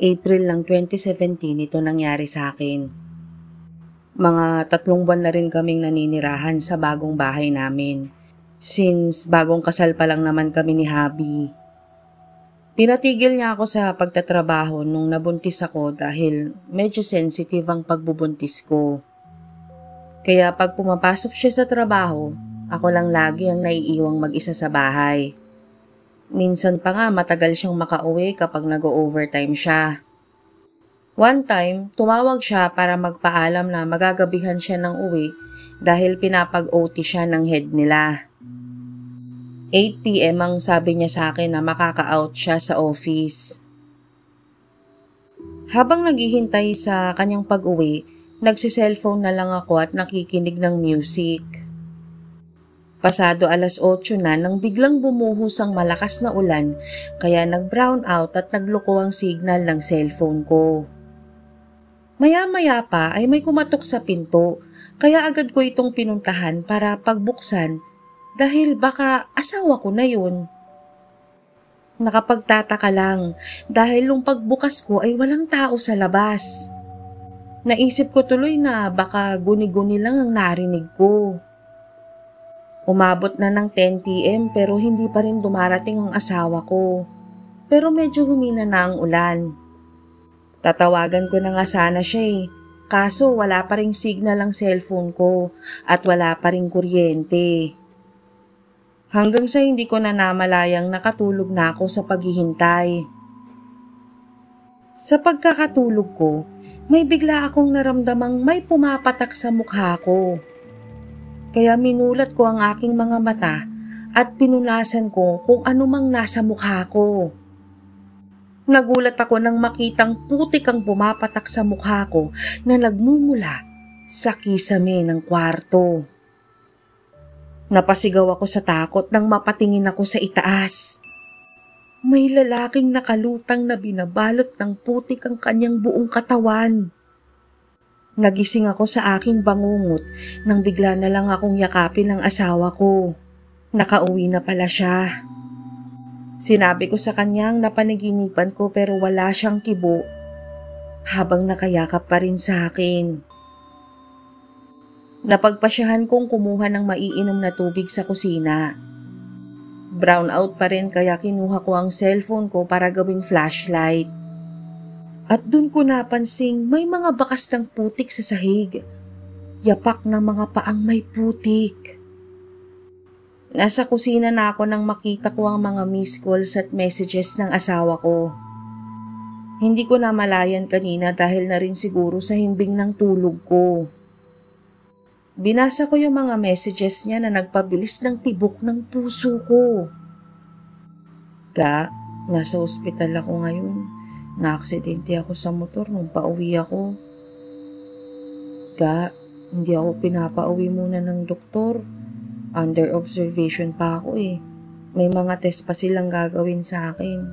April ng 2017 ito nangyari sa akin. Mga tatlong buwan na rin kaming naninirahan sa bagong bahay namin. Since bagong kasal pa lang naman kami ni Habi. Pinatigil niya ako sa pagtatrabaho nung nabuntis ako dahil medyo sensitive ang pagbubuntis ko. Kaya pag pumapasok siya sa trabaho, ako lang lagi ang naiiwang mag-isa sa bahay. Minsan pa nga matagal siyang makauwi kapag nag-overtime siya. One time, tumawag siya para magpaalam na magagabihan siya ng uwi dahil pinapag-OT siya ng head nila. 8pm ang sabi niya sa akin na makaka-out siya sa office. Habang naghihintay sa kanyang pag-uwi, nagsiselfone na lang ako at nakikinig ng music. Pasado alas 8 na nang biglang bumuhos ang malakas na ulan kaya nag-brown out at nagloko ang signal ng cellphone ko. Maya-maya pa ay may kumatok sa pinto kaya agad ko itong pinuntahan para pagbuksan dahil baka asawa ko na yun. Nakapagtataka lang dahil nung pagbukas ko ay walang tao sa labas. Naisip ko tuloy na baka guni-guni lang ang narinig ko. Umabot na ng 10pm pero hindi pa rin dumarating ang asawa ko. Pero medyo humina na ang ulan. Tatawagan ko na nga sana siya eh. Kaso wala pa ring signal ang cellphone ko at wala pa ring kuryente. Hanggang sa hindi ko na namalayang nakatulog na ako sa paghihintay. Sa pagkakatulog ko, may bigla akong naramdamang may pumapatak sa mukha ko. Kaya minulat ko ang aking mga mata at pinunasan ko kung anumang nasa mukha ko. Nagulat ako nang makitang putik ang pumapatak sa mukha ko na nagmumula sa kisame ng kwarto. Napasigaw ako sa takot nang mapatingin ako sa itaas. May lalaking nakalutang na binabalot ng putik ang kanyang buong katawan. Nagising ako sa aking bangungot nang bigla na lang akong yakapin ng asawa ko. Nakauwi na pala siya. Sinabi ko sa kanya ang napanaginipan ko pero wala siyang kibo habang nakayakap pa rin sa akin. Napagpasyahan kong kumuha ng maiinom na tubig sa kusina. Brown out pa rin kaya kinuha ko ang cellphone ko para gawing flashlight. At dun ko napansing may mga bakas ng putik sa sahig. Yapak ng mga paang may putik. Nasa kusina na ako nang makita ko ang mga missed calls at messages ng asawa ko. Hindi ko namalayan kanina dahil na rin siguro sa himbing ng tulog ko. Binasa ko yung mga messages niya na nagpabilis ng tibok ng puso ko. Ga, nasa ospital ako ngayon. Naaksidente ako sa motor nung pauwi ako. Ga, hindi ako pinapauwi muna ng doktor. Under observation pa ako eh. May mga test pa silang gagawin sa akin.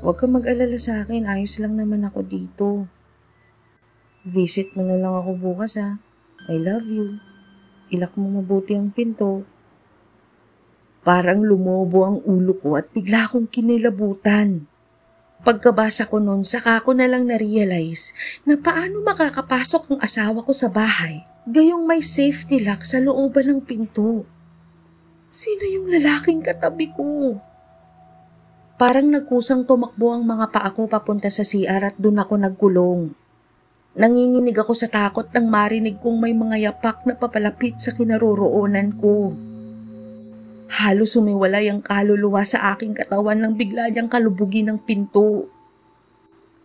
Huwag ka mag-alala sa akin, ayos lang naman ako dito. Visit mo na lang ako bukas ha. I love you. Ilak mo mabuti ang pinto. Parang lumobo ang ulo ko at bigla akong kinilabutan. Pagkabasa ko noon, saka ako na lang na-realize na paano makakapasok ang asawa ko sa bahay gayong may safety lock sa looban ng pinto. Sino yung lalaking katabi ko? Parang nagkusang tumakbo ang mga paa ko papunta sa CR at doon ako nagkulong. Nanginginig ako sa takot nang marinig kong may mga yapak na papalapit sa kinaroroonan ko. Halos sumiwalay ang kaluluwa sa aking katawan nang bigla niyang kalubugin ng pinto.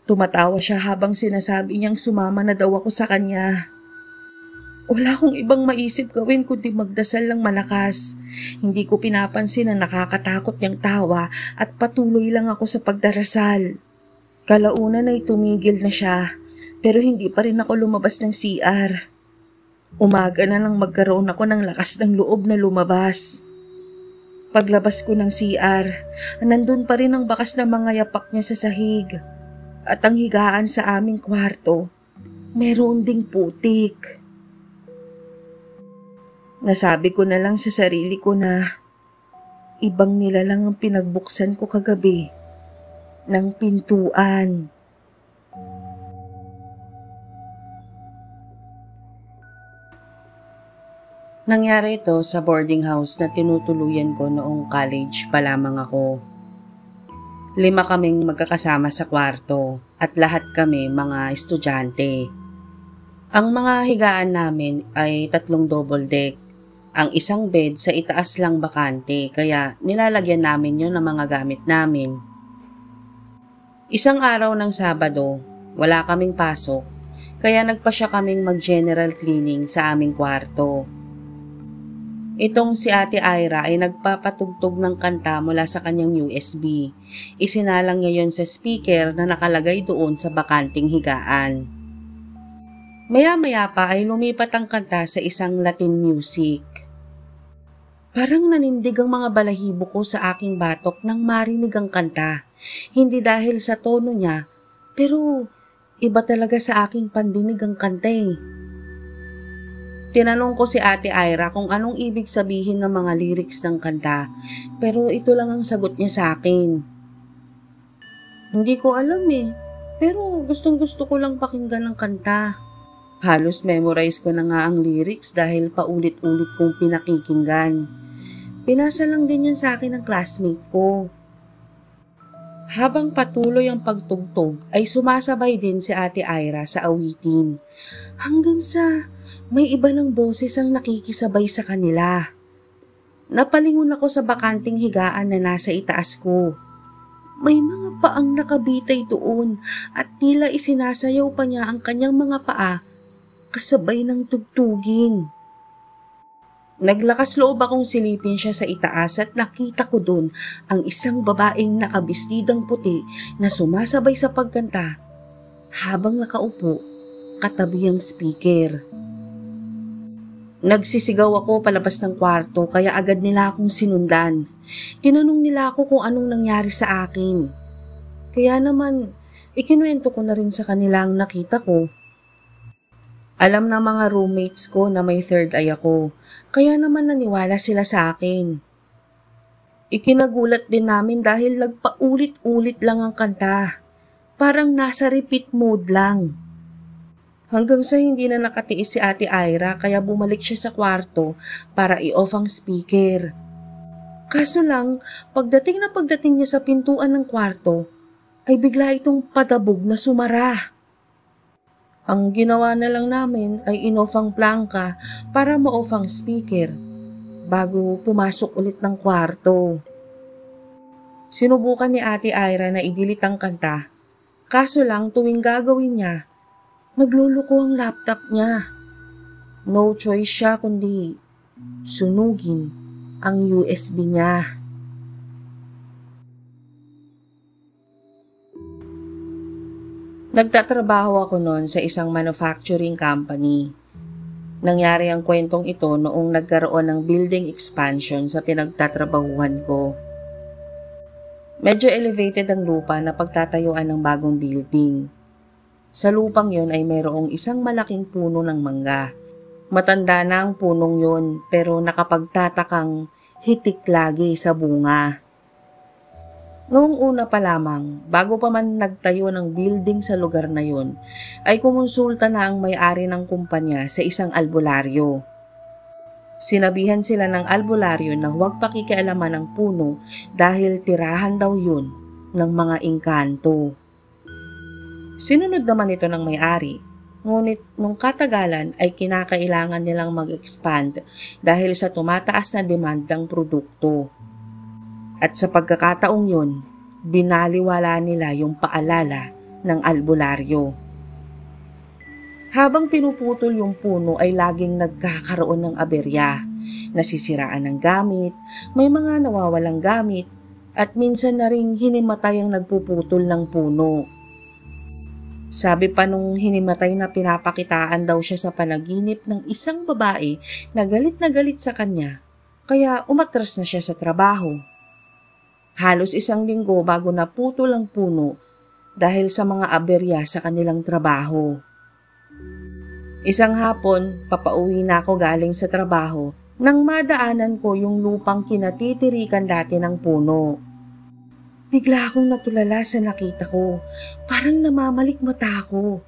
Tumatawa siya habang sinasabi niyang sumama na daw ako sa kanya. Wala akong ibang maisip gawin kundi magdasal ng malakas. Hindi ko pinapansin ang nakakatakot niyang tawa at patuloy lang ako sa pagdarasal. Kalaunan ay tumigil na siya pero hindi pa rin ako lumabas ng CR. Umaga na lang magkaroon ako ng lakas ng loob na lumabas. Paglabas ko ng CR, nandun pa rin ang bakas ng mga yapak niya sa sahig. At ang higaan sa aming kwarto, meron ding putik. Nasabi ko na lang sa sarili ko na ibang nila lang ang pinagbuksan ko kagabi ng pintuan. Nangyari ito sa boarding house na tinutuluyan ko noong college pa lamang ako. Lima kaming magkakasama sa kwarto at lahat kami mga estudyante. Ang mga higaan namin ay tatlong double deck. Ang isang bed sa itaas lang bakante kaya nilalagyan namin yon ng mga gamit namin. Isang araw ng Sabado, wala kaming pasok kaya nagpa siya kaming mag-general cleaning sa aming kwarto. Itong si Ate Ira ay nagpapatugtog ng kanta mula sa kanyang USB. Isinalang niya yon sa speaker na nakalagay doon sa bakanting higaan. Maya-maya pa ay lumipat ang kanta sa isang Latin music. Parang nanindig ang mga balahibo ko sa aking batok nang marinig ang kanta. Hindi dahil sa tono niya, pero iba talaga sa aking pandinig ang kanta eh. Tinanong ko si Ate Ira kung anong ibig sabihin ng mga lyrics ng kanta, pero ito lang ang sagot niya sa akin. Hindi ko alam eh, pero gustong gusto ko lang pakinggan ng kanta. Halos memorize ko na nga ang lyrics dahil paulit-ulit kong pinakikinggan. Pinasa lang din yun sa akin ng classmate ko. Habang patuloy ang pagtugtog, ay sumasabay din si Ate Ira sa awitin. Hanggang sa may iba ng boses ang nakikisabay sa kanila. Napalingon ako sa bakanting higaan na nasa itaas ko. May mga paang nakabitay doon at tila isinasayaw pa niya ang kanyang mga paa kasabay ng tugtugin. Naglakas loob akong silipin siya sa itaas at nakita ko doon ang isang babaeng nakabistidang puti na sumasabay sa pagkanta habang nakaupo katabi ang speaker. Nagsisigaw ako palabas ng kwarto kaya agad nila akong sinundan. Tinanong nila ako kung anong nangyari sa akin. Kaya naman, ikinuwento ko na rin sa kanila ang nakita ko. Alam na mga roommates ko na may third eye ako, kaya naman naniwala sila sa akin. Ikinagulat din namin dahil nagpaulit-ulit lang ang kanta. Parang nasa repeat mode lang. Hanggang sa hindi na nakatiis si Ate Ira kaya bumalik siya sa kwarto para i-off ang speaker. Kaso lang, pagdating na pagdating niya sa pintuan ng kwarto, ay bigla itong padabog na sumara. Ang ginawa na lang namin ay in-off ang plangka para ma-off ang speaker bago pumasok ulit ng kwarto. Sinubukan ni Ate Ira na idilit ang kanta, kaso lang tuwing gagawin niya Nagluluko ang laptop niya. No choice siya kundi sunugin ang USB niya. Nagtatrabaho ako noon sa isang manufacturing company. Nangyari ang kwentong ito noong nagkaroon ng building expansion sa pinagtatrabahuhan ko. Medyo elevated ang lupa na pagtatayuan ng bagong building. Sa lupang yon ay mayroong isang malaking puno ng mangga. Matanda na ang punong yon pero nakapagtatakang hitik lagi sa bunga. Noong una pa lamang, bago pa man nagtayo ng building sa lugar na yon, ay kumonsulta na ang may-ari ng kumpanya sa isang albularyo. Sinabihan sila ng albularyo na huwag pakikialaman ng puno dahil tirahan daw yun ng mga engkanto. Sinunod naman ito ng may-ari. Ngunit nung katagalan ay kinakailangan nilang mag-expand dahil sa tumataas na demand ng produkto. At sa pagkakataong yun, binaliwala nila yung paalala ng albularyo. Habang pinuputol yung puno ay laging nagkakaroon ng aberya, nasisiraan ng gamit, may mga nawawalang gamit, at minsan na rin hinimatay ang nagpuputol ng puno. Sabi pa nung hinimatay na pinapakitaan daw siya sa panaginip ng isang babae na galit na galit sa kanya, kaya umatras na siya sa trabaho. Halos isang linggo bago naputol ang puno dahil sa mga aberya sa kanilang trabaho. Isang hapon, papauwi na ako galing sa trabaho nang madaanan ko yung lupang kinatitirikan dati ng puno. Bigla akong natulala sa nakita ko. Parang namamalik mata ako.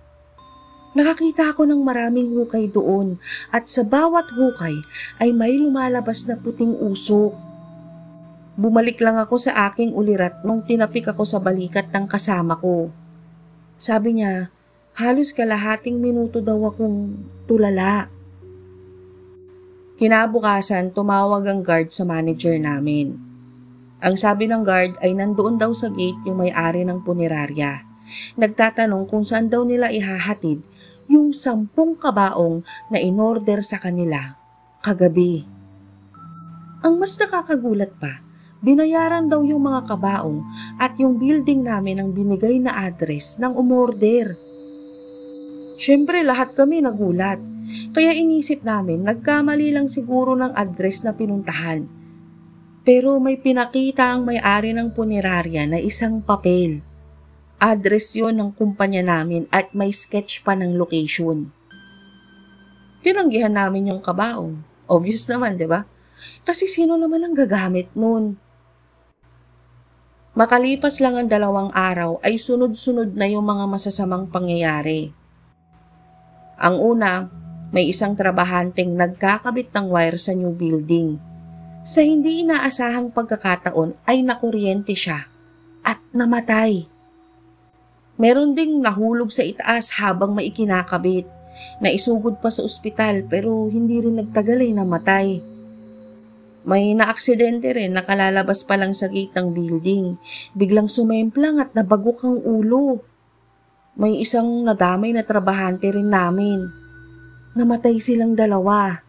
Nakakita ako ng maraming hukay doon at sa bawat hukay ay may lumalabas na puting usok. Bumalik lang ako sa aking ulirat nung tinapik ako sa balikat ng kasama ko. Sabi niya, halos kalahating minuto daw akong tulala. Kinabukasan, tumawag ang guard sa manager namin. Ang sabi ng guard ay nandoon daw sa gate yung may-ari ng punerarya. Nagtatanong kung saan daw nila ihahatid yung sampung kabaong na inorder sa kanila kagabi. Ang mas nakakagulat pa, binayaran daw yung mga kabaong at yung building namin ang binigay na address ng umorder. Siyempre lahat kami nagulat, kaya inisip namin nagkamali lang siguro ng address na pinuntahan pero may pinakita ang may-ari ng punerarya na isang papel. Address yon ng kumpanya namin at may sketch pa ng location. Tinanggihan namin yung kabaong. Obvious naman, di ba? Kasi sino naman ang gagamit nun? Makalipas lang ang dalawang araw ay sunod-sunod na yung mga masasamang pangyayari. Ang una, may isang trabahanteng nagkakabit ng wire sa new building sa hindi inaasahang pagkakataon ay nakuryente siya at namatay. Meron ding nahulog sa itaas habang maikinakabit. Naisugod pa sa ospital pero hindi rin nagtagal ay namatay. May naaksidente rin nakalalabas pa lang sa gate ng building. Biglang sumemplang at nabagok ang ulo. May isang nadamay na trabahante rin namin. Namatay silang dalawa.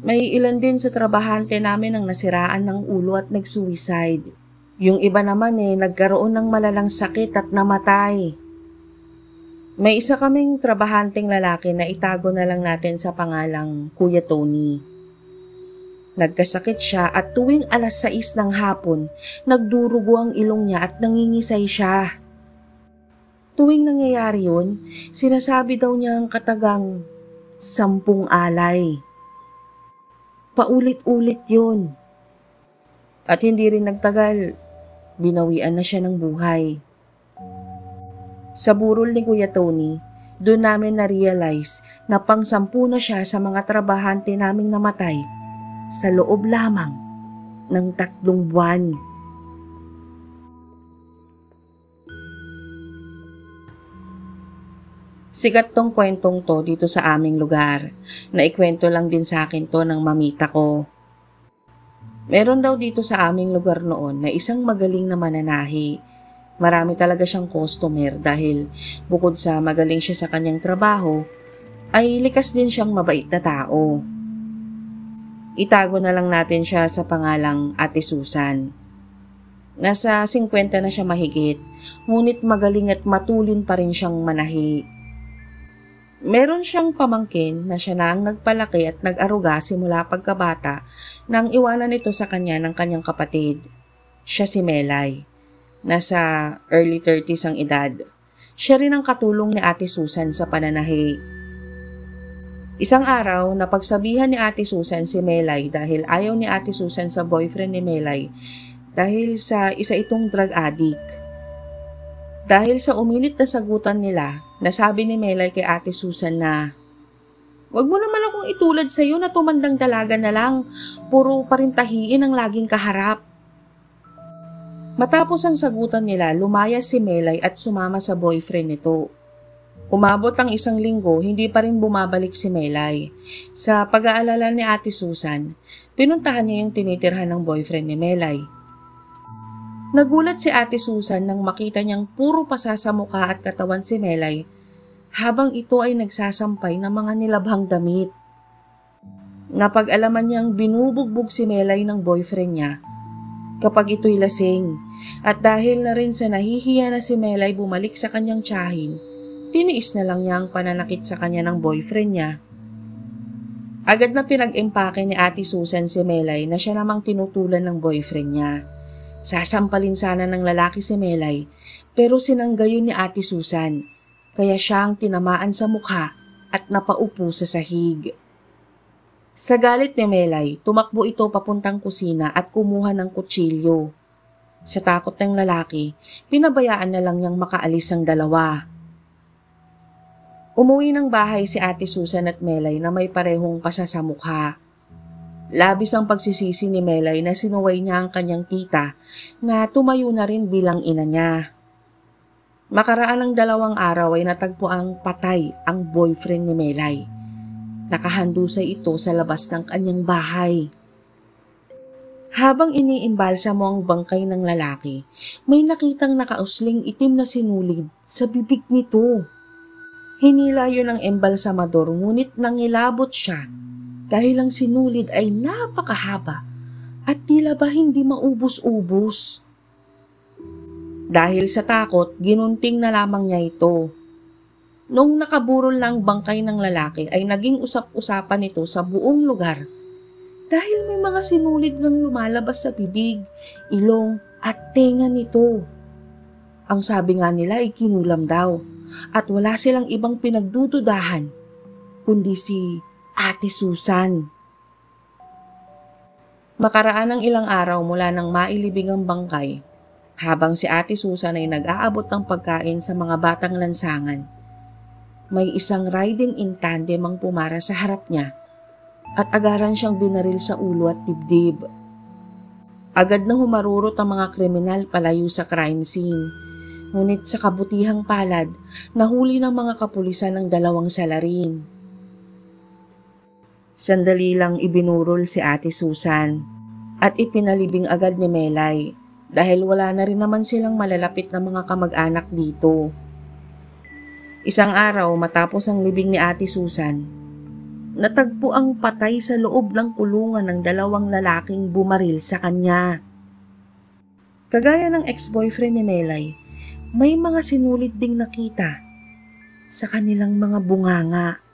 May ilan din sa trabahante namin ang nasiraan ng ulo at nag-suicide. Yung iba naman eh, nagkaroon ng malalang sakit at namatay. May isa kaming trabahanteng lalaki na itago na lang natin sa pangalang Kuya Tony. Nagkasakit siya at tuwing alas 6 ng hapon, nagdurugo ang ilong niya at nangingisay siya. Tuwing nangyayari yun, sinasabi daw niya ang katagang sampung alay. Paulit-ulit yun. At hindi rin nagtagal, binawian na siya ng buhay. Sa burol ni Kuya Tony, doon namin na-realize na pangsampu na siya sa mga trabahante naming namatay sa loob lamang ng tatlong buwan. Sigat tong kwentong to dito sa aming lugar. Naikwento lang din sa akin to ng mamita ko. Meron daw dito sa aming lugar noon na isang magaling na mananahi. Marami talaga siyang customer dahil bukod sa magaling siya sa kanyang trabaho, ay likas din siyang mabait na tao. Itago na lang natin siya sa pangalang Ate Susan. Nasa 50 na siya mahigit, ngunit magaling at matulin pa rin siyang manahi. Meron siyang pamangkin na siya na ang nagpalaki at nag-aruga simula pagkabata nang iwanan ito sa kanya ng kanyang kapatid. Siya si Melay. Nasa early 30s ang edad. Siya rin ang katulong ni Ate Susan sa pananahi. Isang araw, napagsabihan ni Ate Susan si Melay dahil ayaw ni Ate Susan sa boyfriend ni Melay dahil sa isa itong drug addict. Dahil sa umilit na sagutan nila, nasabi ni Melay kay Ate Susan na, Huwag mo naman akong itulad sa iyo na tumandang dalaga na lang, puro parintahiin ang laging kaharap. Matapos ang sagutan nila, lumaya si Melay at sumama sa boyfriend nito. Umabot ang isang linggo, hindi pa rin bumabalik si Melay. Sa pag-aalala ni Ate Susan, pinuntahan niya yung tinitirhan ng boyfriend ni Melay Nagulat si Ate Susan nang makita niyang puro pasasamuka at katawan si Melay habang ito ay nagsasampay ng mga nilabhang damit. Napag-alaman niyang binubugbog si Melay ng boyfriend niya kapag ito'y lasing at dahil na rin sa nahihiya na si Melay bumalik sa kanyang tiyahin, tiniis na lang niya ang pananakit sa kanya ng boyfriend niya. Agad na pinag-impake ni Ate Susan si Melay na siya namang pinutulan ng boyfriend niya. Sasampalin sana ng lalaki si Melay pero sinanggayon ni Ate Susan kaya siya ang tinamaan sa mukha at napaupo sa sahig. Sa galit ni Melay, tumakbo ito papuntang kusina at kumuha ng kutsilyo. Sa takot ng lalaki, pinabayaan na lang niyang makaalis ang dalawa. Umuwi ng bahay si Ate Susan at Melay na may parehong pasa sa mukha. Labis ang pagsisisi ni Melay na sinuway niya ang kanyang tita na tumayo na rin bilang ina niya. Makaraan ang dalawang araw ay natagpo ang patay ang boyfriend ni Melay. Nakahandusay ito sa labas ng kanyang bahay. Habang iniimbalsa mo ang bangkay ng lalaki, may nakitang nakausling itim na sinulid sa bibig nito. Hinila yun ng embalsamador ngunit nangilabot siya dahil ang sinulid ay napakahaba at tila ba hindi maubos-ubos. Dahil sa takot, ginunting na lamang niya ito. Nung nakaburol ng bangkay ng lalaki ay naging usap-usapan ito sa buong lugar dahil may mga sinulid ngang lumalabas sa bibig, ilong at tenga nito. Ang sabi nga nila ay kinulam daw at wala silang ibang pinagdududahan kundi si Ate Susan. Makaraan ng ilang araw mula nang mailibing ang bangkay, habang si Ate Susan ay nag-aabot ng pagkain sa mga batang lansangan, may isang riding in tandem ang pumara sa harap niya at agaran siyang binaril sa ulo at dibdib. Agad na humarurot ang mga kriminal palayo sa crime scene. Ngunit sa kabutihang palad, nahuli ng mga kapulisan ang dalawang salarin. Sandali lang ibinurol si Ate Susan at ipinalibing agad ni Melay dahil wala na rin naman silang malalapit na mga kamag-anak dito. Isang araw matapos ang libing ni Ate Susan, natagpo ang patay sa loob ng kulungan ng dalawang lalaking bumaril sa kanya. Kagaya ng ex-boyfriend ni Melay, may mga sinulit ding nakita sa kanilang mga bunganga.